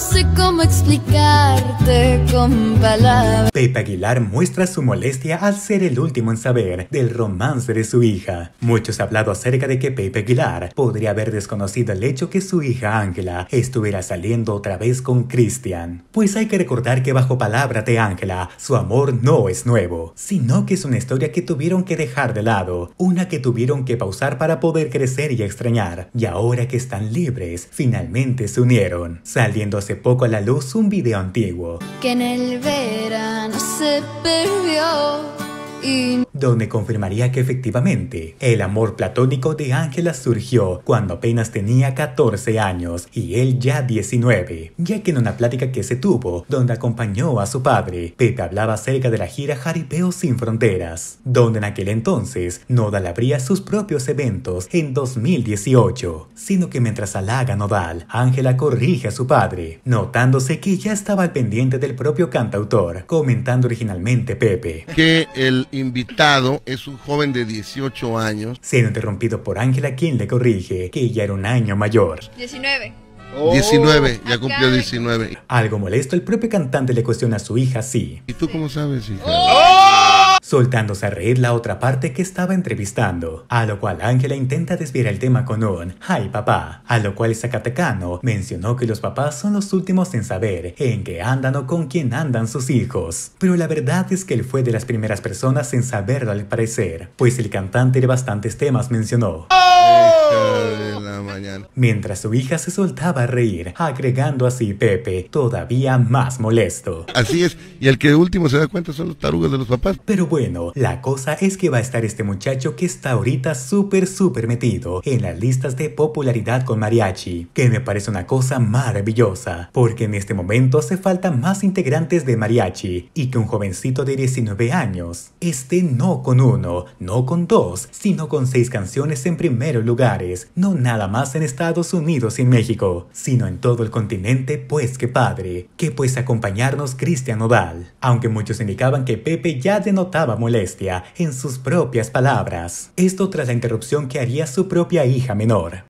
sé cómo explicarte con palabras. Pepe Aguilar muestra su molestia al ser el último en saber del romance de su hija. Muchos han hablado acerca de que Pepe Aguilar podría haber desconocido el hecho que su hija Ángela estuviera saliendo otra vez con Cristian. Pues hay que recordar que bajo palabra de Ángela, su amor no es nuevo, sino que es una historia que tuvieron que dejar de lado, una que tuvieron que pausar para poder crecer y extrañar. Y ahora que están libres, finalmente se unieron, saliendo poco a la luz un video antiguo. Que en el verano se perdió donde confirmaría que efectivamente el amor platónico de Ángela surgió cuando apenas tenía 14 años y él ya 19, ya que en una plática que se tuvo donde acompañó a su padre, Pepe hablaba acerca de la gira Jaripeo sin Fronteras, donde en aquel entonces Nodal abría sus propios eventos en 2018, sino que mientras halaga Nodal, Ángela corrige a su padre, notándose que ya estaba al pendiente del propio cantautor, comentando originalmente Pepe. Que el invitado es un joven de 18 años. Siendo interrumpido por Ángela, quien le corrige que ella era un año mayor. 19. 19, ya cumplió 19. Algo molesto, el propio cantante le cuestiona a su hija, sí. ¿Y tú cómo sabes, hija? Oh soltándose a reír la otra parte que estaba entrevistando, a lo cual Ángela intenta desviar el tema con un ¡Ay, papá! A lo cual Zacatecano mencionó que los papás son los últimos en saber en qué andan o con quién andan sus hijos, pero la verdad es que él fue de las primeras personas en saberlo al parecer, pues el cantante de bastantes temas mencionó. ¡Oh! mientras su hija se soltaba a reír, agregando así Pepe, todavía más molesto. Así es, y el que último se da cuenta son los tarugas de los papás. Pero bueno, la cosa es que va a estar este muchacho que está ahorita súper, súper metido en las listas de popularidad con mariachi, que me parece una cosa maravillosa, porque en este momento hace falta más integrantes de mariachi y que un jovencito de 19 años esté no con uno, no con dos, sino con seis canciones en primeros lugares, no nada más en Estados Unidos y México, sino en todo el continente, pues qué padre, que pues acompañarnos Cristian Odal, aunque muchos indicaban que Pepe ya denotaba molestia en sus propias palabras, esto tras la interrupción que haría su propia hija menor.